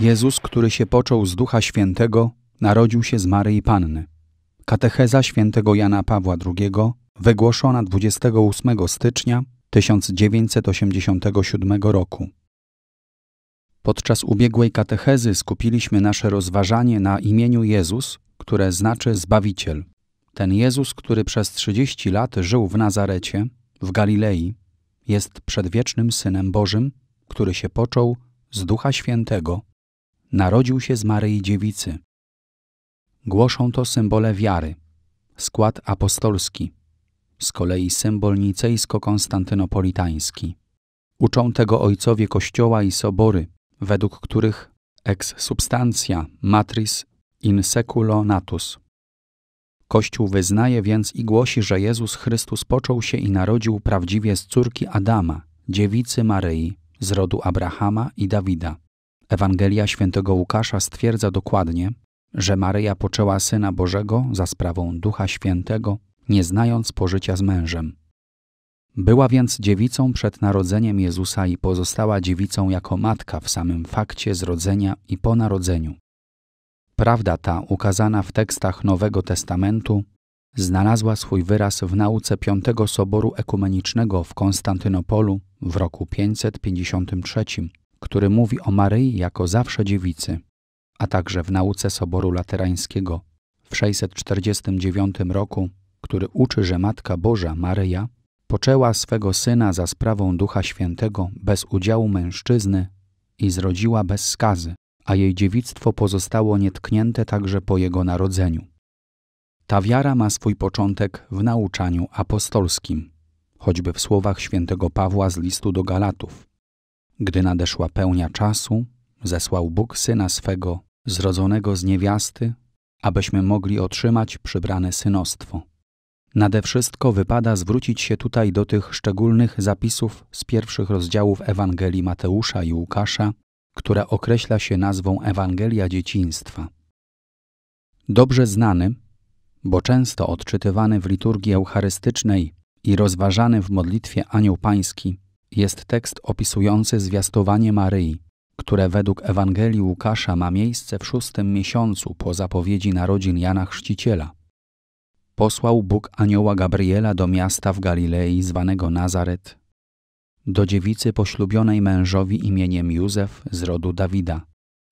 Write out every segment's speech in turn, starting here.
Jezus, który się począł z Ducha Świętego, narodził się z Maryi Panny. Katecheza świętego Jana Pawła II, wygłoszona 28 stycznia 1987 roku. Podczas ubiegłej katechezy skupiliśmy nasze rozważanie na imieniu Jezus, które znaczy Zbawiciel. Ten Jezus, który przez 30 lat żył w Nazarecie, w Galilei, jest przedwiecznym Synem Bożym, który się począł z Ducha Świętego Narodził się z Maryi Dziewicy. Głoszą to symbole wiary, skład apostolski, z kolei symbol nicejsko-konstantynopolitański. Uczą tego ojcowie Kościoła i sobory, według których ex substantia matris in seculo natus. Kościół wyznaje więc i głosi, że Jezus Chrystus począł się i narodził prawdziwie z córki Adama, dziewicy Maryi, z rodu Abrahama i Dawida. Ewangelia świętego Łukasza stwierdza dokładnie, że Maryja poczęła Syna Bożego za sprawą Ducha Świętego, nie znając pożycia z mężem. Była więc dziewicą przed narodzeniem Jezusa i pozostała dziewicą jako matka w samym fakcie zrodzenia i po narodzeniu. Prawda ta, ukazana w tekstach Nowego Testamentu, znalazła swój wyraz w nauce Piątego Soboru Ekumenicznego w Konstantynopolu w roku 553, który mówi o Maryi jako zawsze dziewicy, a także w nauce Soboru Laterańskiego w 649 roku, który uczy, że Matka Boża, Maryja, poczęła swego syna za sprawą Ducha Świętego bez udziału mężczyzny i zrodziła bez skazy, a jej dziewictwo pozostało nietknięte także po jego narodzeniu. Ta wiara ma swój początek w nauczaniu apostolskim, choćby w słowach świętego Pawła z listu do Galatów. Gdy nadeszła pełnia czasu, zesłał Bóg syna swego, zrodzonego z niewiasty, abyśmy mogli otrzymać przybrane synostwo. Nade wszystko wypada zwrócić się tutaj do tych szczególnych zapisów z pierwszych rozdziałów Ewangelii Mateusza i Łukasza, która określa się nazwą Ewangelia Dzieciństwa. Dobrze znany, bo często odczytywany w liturgii eucharystycznej i rozważany w modlitwie Anioł Pański, jest tekst opisujący zwiastowanie Maryi, które według Ewangelii Łukasza ma miejsce w szóstym miesiącu po zapowiedzi narodzin Jana Chrzciciela. Posłał Bóg anioła Gabriela do miasta w Galilei zwanego Nazaret, do dziewicy poślubionej mężowi imieniem Józef z rodu Dawida,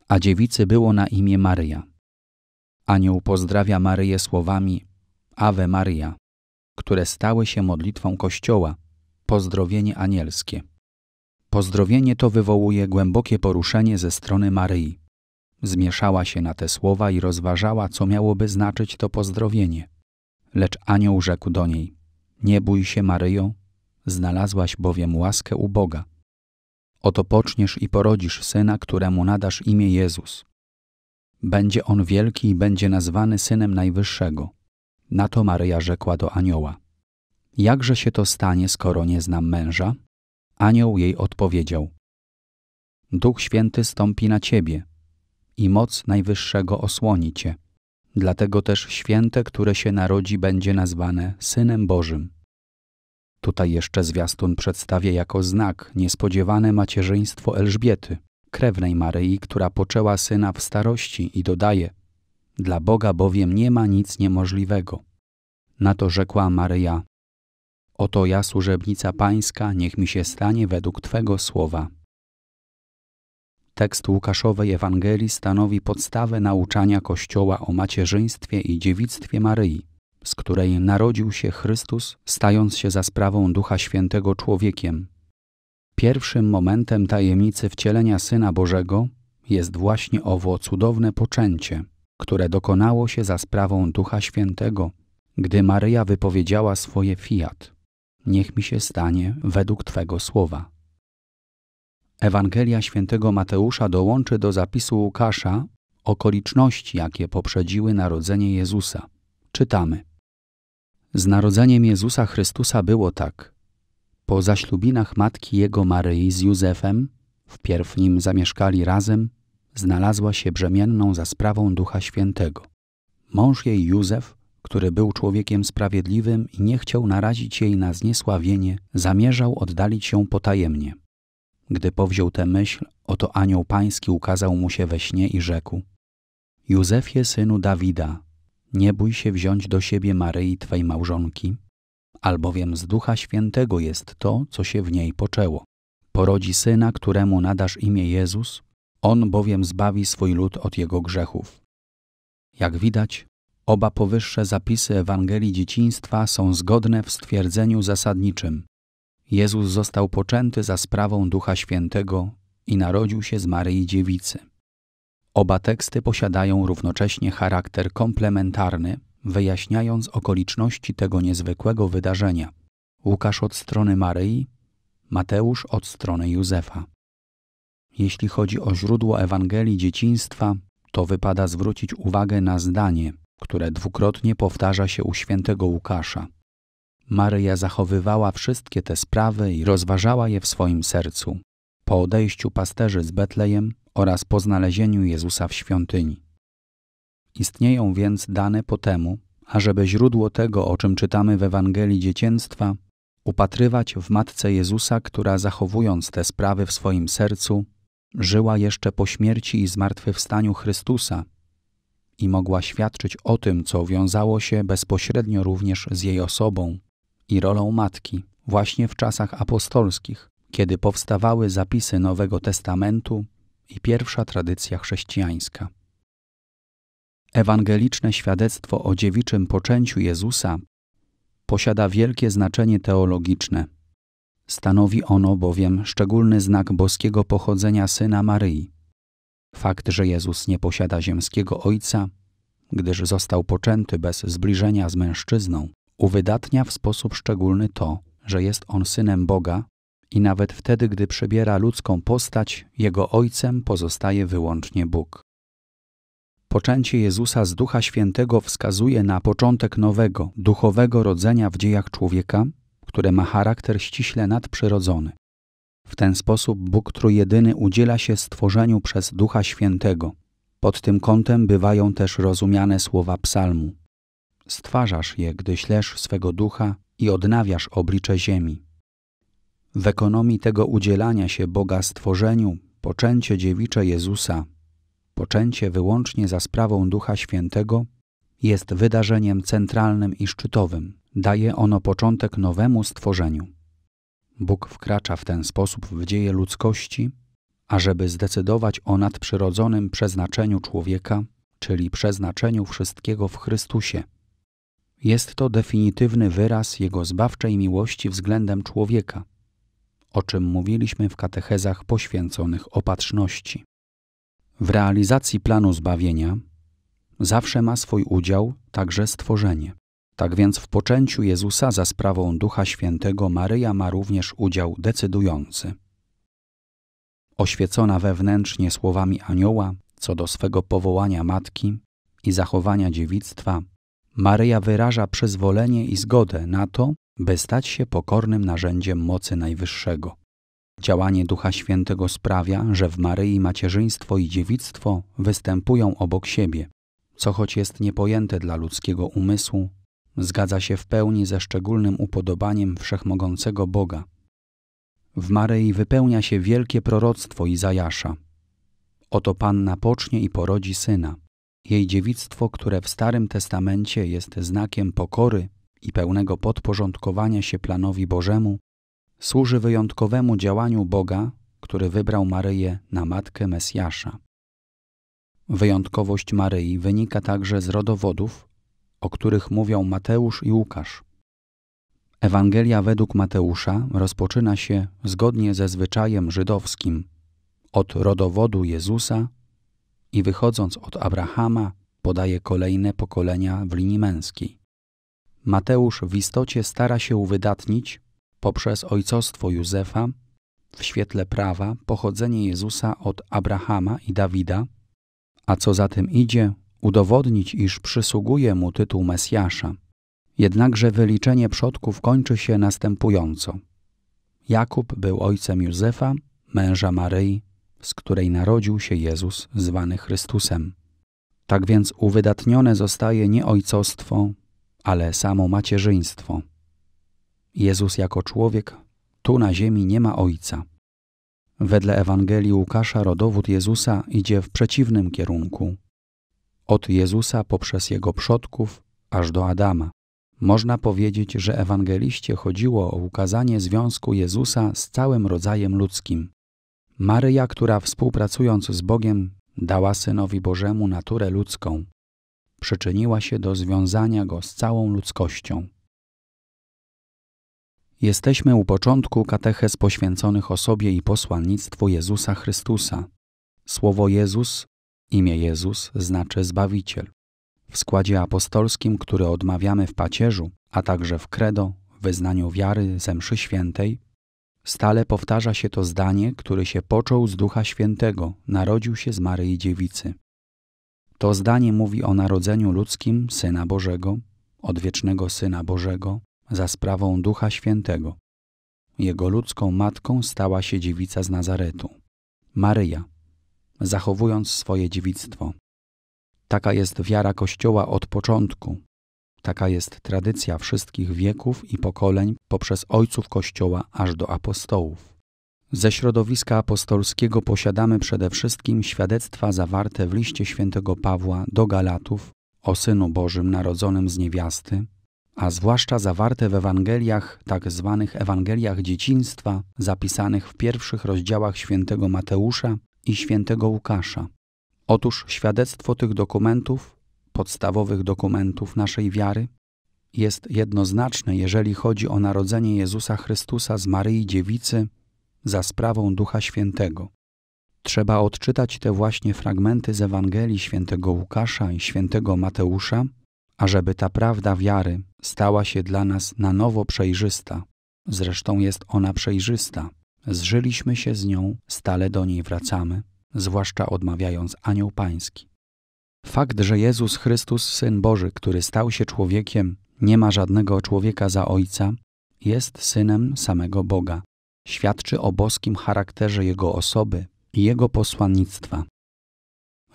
a dziewicy było na imię Maryja. Anioł pozdrawia Maryję słowami Ave Maria, które stały się modlitwą Kościoła – Pozdrowienie anielskie. Pozdrowienie to wywołuje głębokie poruszenie ze strony Maryi. Zmieszała się na te słowa i rozważała, co miałoby znaczyć to pozdrowienie. Lecz anioł rzekł do niej: Nie bój się, Maryjo, znalazłaś bowiem łaskę u Boga. Oto poczniesz i porodzisz syna, któremu nadasz imię Jezus. Będzie on wielki i będzie nazwany synem Najwyższego. Na to Maryja rzekła do anioła: Jakże się to stanie, skoro nie znam męża? Anioł jej odpowiedział: Duch Święty stąpi na ciebie i moc Najwyższego osłoni cię. Dlatego też święte, które się narodzi, będzie nazwane Synem Bożym. Tutaj jeszcze zwiastun przedstawia jako znak niespodziewane macierzyństwo Elżbiety, krewnej Maryi, która poczęła syna w starości i dodaje: Dla Boga bowiem nie ma nic niemożliwego. Na to rzekła Maryja: Oto ja, służebnica Pańska, niech mi się stanie według Twego słowa. Tekst Łukaszowej Ewangelii stanowi podstawę nauczania Kościoła o macierzyństwie i dziewictwie Maryi, z której narodził się Chrystus, stając się za sprawą Ducha Świętego człowiekiem. Pierwszym momentem tajemnicy wcielenia Syna Bożego jest właśnie owo cudowne poczęcie, które dokonało się za sprawą Ducha Świętego, gdy Maryja wypowiedziała swoje fiat niech mi się stanie według Twego słowa. Ewangelia świętego Mateusza dołączy do zapisu Łukasza okoliczności, jakie poprzedziły narodzenie Jezusa. Czytamy. Z narodzeniem Jezusa Chrystusa było tak. Po zaślubinach matki jego Maryi z Józefem, wpierw nim zamieszkali razem, znalazła się brzemienną za sprawą Ducha Świętego. Mąż jej Józef, który był człowiekiem sprawiedliwym i nie chciał narazić jej na zniesławienie, zamierzał oddalić się potajemnie. Gdy powziął tę myśl, oto anioł pański ukazał mu się we śnie i rzekł: Józefie, synu Dawida, nie bój się wziąć do siebie Maryi, twej małżonki, albowiem z Ducha Świętego jest to, co się w niej poczęło. Porodzi syna, któremu nadasz imię Jezus, on bowiem zbawi swój lud od jego grzechów. Jak widać, Oba powyższe zapisy Ewangelii dzieciństwa są zgodne w stwierdzeniu zasadniczym. Jezus został poczęty za sprawą Ducha Świętego i narodził się z Maryi Dziewicy. Oba teksty posiadają równocześnie charakter komplementarny, wyjaśniając okoliczności tego niezwykłego wydarzenia. Łukasz od strony Maryi, Mateusz od strony Józefa. Jeśli chodzi o źródło Ewangelii dzieciństwa, to wypada zwrócić uwagę na zdanie – które dwukrotnie powtarza się u świętego Łukasza. Maryja zachowywała wszystkie te sprawy i rozważała je w swoim sercu, po odejściu pasterzy z Betlejem oraz po znalezieniu Jezusa w świątyni. Istnieją więc dane po temu, ażeby źródło tego, o czym czytamy w Ewangelii Dziecięctwa, upatrywać w Matce Jezusa, która zachowując te sprawy w swoim sercu, żyła jeszcze po śmierci i zmartwychwstaniu Chrystusa – i mogła świadczyć o tym, co wiązało się bezpośrednio również z jej osobą i rolą matki, właśnie w czasach apostolskich, kiedy powstawały zapisy Nowego Testamentu i pierwsza tradycja chrześcijańska. Ewangeliczne świadectwo o dziewiczym poczęciu Jezusa posiada wielkie znaczenie teologiczne. Stanowi ono bowiem szczególny znak boskiego pochodzenia syna Maryi Fakt, że Jezus nie posiada ziemskiego ojca, gdyż został poczęty bez zbliżenia z mężczyzną, uwydatnia w sposób szczególny to, że jest on synem Boga i nawet wtedy, gdy przybiera ludzką postać, jego ojcem pozostaje wyłącznie Bóg. Poczęcie Jezusa z Ducha Świętego wskazuje na początek nowego, duchowego rodzenia w dziejach człowieka, które ma charakter ściśle nadprzyrodzony. W ten sposób Bóg Trójjedyny udziela się stworzeniu przez Ducha Świętego. Pod tym kątem bywają też rozumiane słowa psalmu. Stwarzasz je, gdy ślesz swego ducha i odnawiasz oblicze ziemi. W ekonomii tego udzielania się Boga stworzeniu, poczęcie dziewicze Jezusa, poczęcie wyłącznie za sprawą Ducha Świętego, jest wydarzeniem centralnym i szczytowym. Daje ono początek nowemu stworzeniu. Bóg wkracza w ten sposób w dzieje ludzkości, ażeby zdecydować o nadprzyrodzonym przeznaczeniu człowieka, czyli przeznaczeniu wszystkiego w Chrystusie. Jest to definitywny wyraz Jego zbawczej miłości względem człowieka, o czym mówiliśmy w katechezach poświęconych opatrzności. W realizacji planu zbawienia zawsze ma swój udział także stworzenie. Tak więc w poczęciu Jezusa za sprawą Ducha Świętego Maryja ma również udział decydujący. Oświecona wewnętrznie słowami anioła co do swego powołania matki i zachowania dziewictwa, Maryja wyraża przyzwolenie i zgodę na to, by stać się pokornym narzędziem mocy Najwyższego. Działanie Ducha Świętego sprawia, że w Maryi macierzyństwo i dziewictwo występują obok siebie, co choć jest niepojęte dla ludzkiego umysłu, zgadza się w pełni ze szczególnym upodobaniem wszechmogącego Boga. W Maryi wypełnia się wielkie proroctwo Izajasza. Oto panna pocznie i porodzi syna. Jej dziewictwo, które w Starym Testamencie jest znakiem pokory i pełnego podporządkowania się planowi Bożemu, służy wyjątkowemu działaniu Boga, który wybrał Maryję na matkę Mesjasza. Wyjątkowość Maryi wynika także z rodowodów, o których mówią Mateusz i Łukasz. Ewangelia według Mateusza rozpoczyna się zgodnie ze zwyczajem żydowskim od rodowodu Jezusa i wychodząc od Abrahama podaje kolejne pokolenia w linii męskiej. Mateusz w istocie stara się uwydatnić poprzez ojcostwo Józefa w świetle prawa pochodzenie Jezusa od Abrahama i Dawida, a co za tym idzie, udowodnić, iż przysługuje mu tytuł Mesjasza. Jednakże wyliczenie przodków kończy się następująco. Jakub był ojcem Józefa, męża Maryi, z której narodził się Jezus zwany Chrystusem. Tak więc uwydatnione zostaje nie ojcostwo, ale samo macierzyństwo. Jezus jako człowiek tu na ziemi nie ma ojca. Wedle Ewangelii Łukasza rodowód Jezusa idzie w przeciwnym kierunku. Od Jezusa poprzez jego przodków aż do Adama. Można powiedzieć, że ewangeliście chodziło o ukazanie związku Jezusa z całym rodzajem ludzkim. Maryja, która współpracując z Bogiem, dała synowi Bożemu naturę ludzką, przyczyniła się do związania go z całą ludzkością. Jesteśmy u początku kateches poświęconych osobie i posłannictwu Jezusa Chrystusa. Słowo Jezus Imię Jezus znaczy Zbawiciel. W składzie apostolskim, który odmawiamy w pacierzu, a także w credo, wyznaniu wiary ze mszy świętej, stale powtarza się to zdanie, który się począł z Ducha Świętego, narodził się z Maryi Dziewicy. To zdanie mówi o narodzeniu ludzkim Syna Bożego, odwiecznego Syna Bożego, za sprawą Ducha Świętego. Jego ludzką matką stała się dziewica z Nazaretu, Maryja, zachowując swoje dziewictwo. Taka jest wiara Kościoła od początku. Taka jest tradycja wszystkich wieków i pokoleń poprzez ojców Kościoła aż do apostołów. Ze środowiska apostolskiego posiadamy przede wszystkim świadectwa zawarte w liście świętego Pawła do Galatów o Synu Bożym narodzonym z niewiasty, a zwłaszcza zawarte w Ewangeliach, tak zwanych Ewangeliach dzieciństwa, zapisanych w pierwszych rozdziałach świętego Mateusza i świętego Łukasza. Otóż świadectwo tych dokumentów, podstawowych dokumentów naszej wiary, jest jednoznaczne, jeżeli chodzi o narodzenie Jezusa Chrystusa z Maryi Dziewicy za sprawą Ducha Świętego. Trzeba odczytać te właśnie fragmenty z Ewangelii świętego Łukasza i świętego Mateusza, ażeby ta prawda wiary stała się dla nas na nowo przejrzysta. Zresztą jest ona przejrzysta, Zżyliśmy się z nią, stale do niej wracamy, zwłaszcza odmawiając Anioł Pański. Fakt, że Jezus Chrystus, Syn Boży, który stał się człowiekiem, nie ma żadnego człowieka za Ojca, jest Synem samego Boga. Świadczy o boskim charakterze Jego osoby i Jego posłannictwa.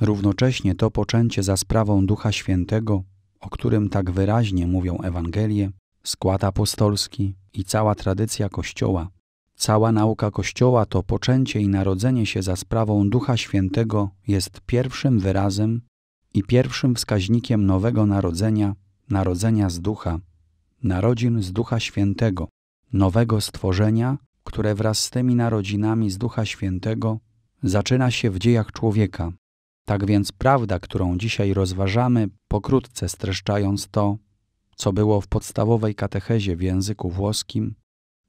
Równocześnie to poczęcie za sprawą Ducha Świętego, o którym tak wyraźnie mówią Ewangelie, skład apostolski i cała tradycja Kościoła, Cała nauka Kościoła to poczęcie i narodzenie się za sprawą Ducha Świętego jest pierwszym wyrazem i pierwszym wskaźnikiem nowego narodzenia, narodzenia z Ducha, narodzin z Ducha Świętego, nowego stworzenia, które wraz z tymi narodzinami z Ducha Świętego zaczyna się w dziejach człowieka. Tak więc prawda, którą dzisiaj rozważamy, pokrótce streszczając to, co było w podstawowej katechezie w języku włoskim,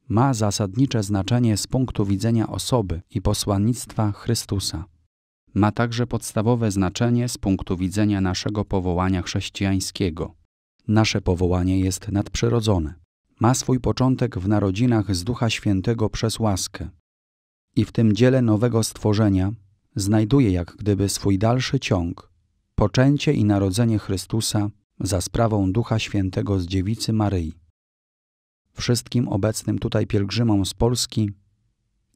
ma zasadnicze znaczenie z punktu widzenia osoby i posłannictwa Chrystusa. Ma także podstawowe znaczenie z punktu widzenia naszego powołania chrześcijańskiego. Nasze powołanie jest nadprzyrodzone. Ma swój początek w narodzinach z Ducha Świętego przez łaskę. I w tym dziele nowego stworzenia znajduje jak gdyby swój dalszy ciąg, poczęcie i narodzenie Chrystusa za sprawą Ducha Świętego z dziewicy Maryi wszystkim obecnym tutaj pielgrzymom z Polski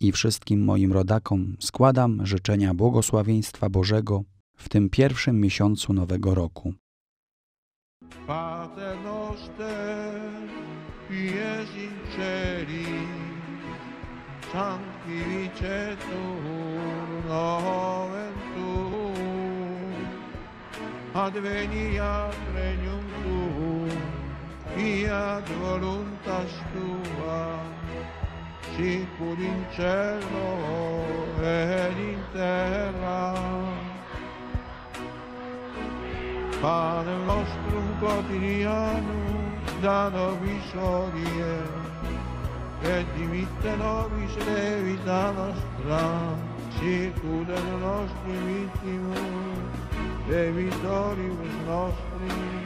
i wszystkim moim rodakom składam życzenia błogosławieństwa Bożego w tym pierwszym miesiącu nowego roku. regnum fiat voluntas tua, sicur in cielo ed in terra. Pane nostro quotidiano, da nobis odie, e dimitte nobis levita nostra, sicur et nostri vittimus, e vittoribus nostri,